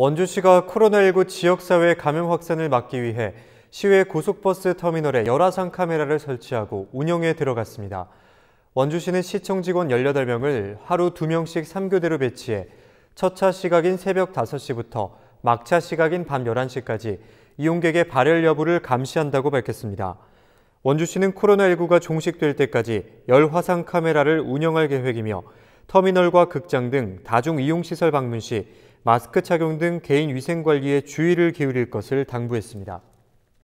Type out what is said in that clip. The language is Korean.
원주시가 코로나19 지역사회 감염 확산을 막기 위해 시외 고속버스 터미널에 열화상 카메라를 설치하고 운영에 들어갔습니다. 원주시는 시청 직원 18명을 하루 2명씩 3교대로 배치해 첫차 시각인 새벽 5시부터 막차 시각인 밤 11시까지 이용객의 발열 여부를 감시한다고 밝혔습니다. 원주시는 코로나19가 종식될 때까지 열화상 카메라를 운영할 계획이며 터미널과 극장 등 다중 이용 시설 방문 시 마스크 착용 등 개인 위생 관리에 주의를 기울일 것을 당부했습니다.